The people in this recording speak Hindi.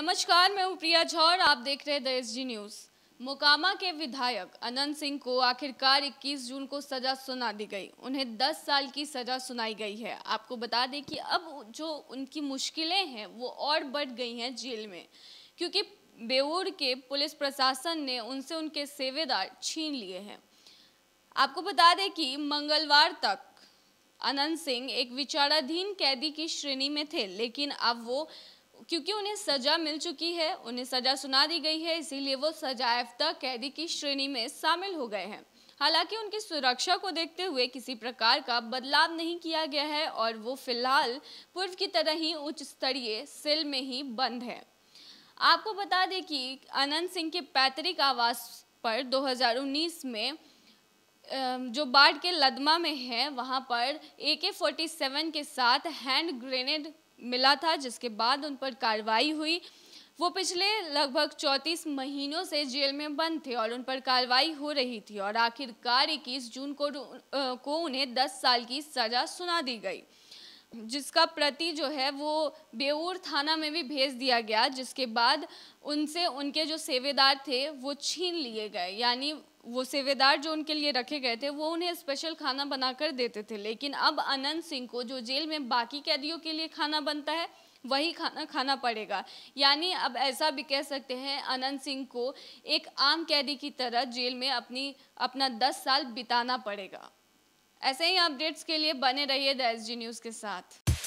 नमस्कार मैं हूं प्रिया झौर आप देख रहे हैं दी न्यूज मोकामा के विधायक अनंत सिंह को आखिरकार 21 जून को सजा सुना दी गई उन्हें 10 साल की सजा सुनाई गई है आपको बता दें कि अब जो उनकी मुश्किलें हैं वो और बढ़ गई हैं जेल में क्योंकि बेऊर के पुलिस प्रशासन ने उनसे उनके सेवेदार छीन लिए हैं आपको बता दें कि मंगलवार तक अनंत सिंह एक विचाराधीन कैदी की श्रेणी में थे लेकिन अब वो क्योंकि उन्हें सजा मिल चुकी है उन्हें सजा सुना दी गई है इसीलिए वो सजायाफ्ता कैदी की श्रेणी में शामिल हो गए हैं हालांकि उनकी सुरक्षा को देखते हुए किसी प्रकार का बदलाव नहीं किया गया है और वो फिलहाल पूर्व की तरह ही उच्च स्तरीय सेल में ही बंद है आपको बता दें कि अनंत सिंह के पैतृक आवास पर 2019 में जो बाढ़ के लदमा में है वहाँ पर ए के फोर्टी सेवन के साथ हैंड ग्रेनेड मिला था जिसके बाद उन पर कार्रवाई हुई वो पिछले लगभग 34 महीनों से जेल में बंद थे और उन पर कार्रवाई हो रही थी और आखिरकार 21 जून को को उन्हें 10 साल की सजा सुना दी गई जिसका प्रति जो है वो बेऊर थाना में भी भेज दिया गया जिसके बाद उनसे उनके जो सेवेदार थे वो छीन लिए गए यानी वो सेवेदार जो उनके लिए रखे गए थे वो उन्हें स्पेशल खाना बनाकर देते थे लेकिन अब अनंत सिंह को जो जेल में बाकी कैदियों के लिए खाना बनता है वही खाना खाना पड़ेगा यानी अब ऐसा भी कह सकते हैं अनंत सिंह को एक आम कैदी की तरह जेल में अपनी अपना दस साल बिताना पड़ेगा ऐसे ही अपडेट्स के लिए बने रहिए द एस न्यूज़ के साथ